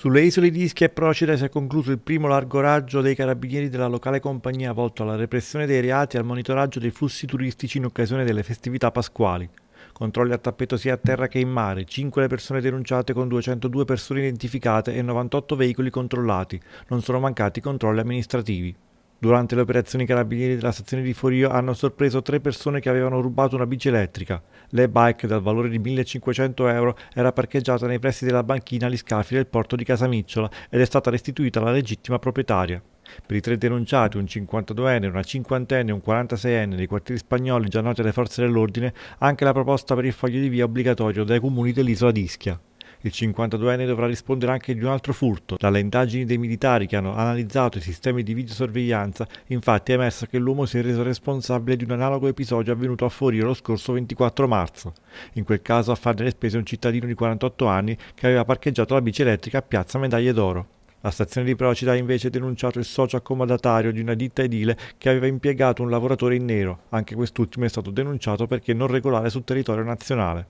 Sulle isole di Ischia e Procida si è concluso il primo largo raggio dei carabinieri della locale compagnia volto alla repressione dei reati e al monitoraggio dei flussi turistici in occasione delle festività pasquali. Controlli a tappeto sia a terra che in mare, 5 le persone denunciate con 202 persone identificate e 98 veicoli controllati. Non sono mancati controlli amministrativi. Durante le operazioni carabinieri della stazione di Forio hanno sorpreso tre persone che avevano rubato una bici elettrica. Le bike dal valore di 1500 euro era parcheggiata nei pressi della banchina agli scafi del porto di Casamicciola ed è stata restituita alla legittima proprietaria. Per i tre denunciati, un 52enne, una 50enne e un 46enne dei quartieri spagnoli già noti alle forze dell'ordine, anche la proposta per il foglio di via obbligatorio dai comuni dell'isola d'Ischia. Il 52enne dovrà rispondere anche di un altro furto. Dalle indagini dei militari che hanno analizzato i sistemi di videosorveglianza, infatti è emerso che l'uomo si è reso responsabile di un analogo episodio avvenuto a Forio lo scorso 24 marzo. In quel caso a farne le spese un cittadino di 48 anni che aveva parcheggiato la bici elettrica a Piazza Medaglie d'Oro. La stazione di Procida ha invece denunciato il socio accomodatario di una ditta edile che aveva impiegato un lavoratore in nero. Anche quest'ultimo è stato denunciato perché non regolare sul territorio nazionale.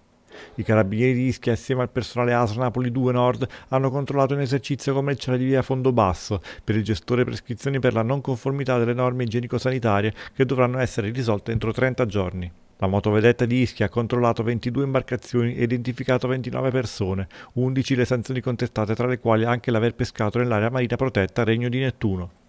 I carabinieri di Ischia, assieme al personale ASR Napoli 2 Nord hanno controllato un esercizio commerciale di via Fondobasso per il gestore prescrizioni per la non conformità delle norme igienico-sanitarie che dovranno essere risolte entro 30 giorni. La motovedetta di Ischia ha controllato 22 imbarcazioni e identificato 29 persone, 11 le sanzioni contestate tra le quali anche l'aver pescato nell'area marina protetta Regno di Nettuno.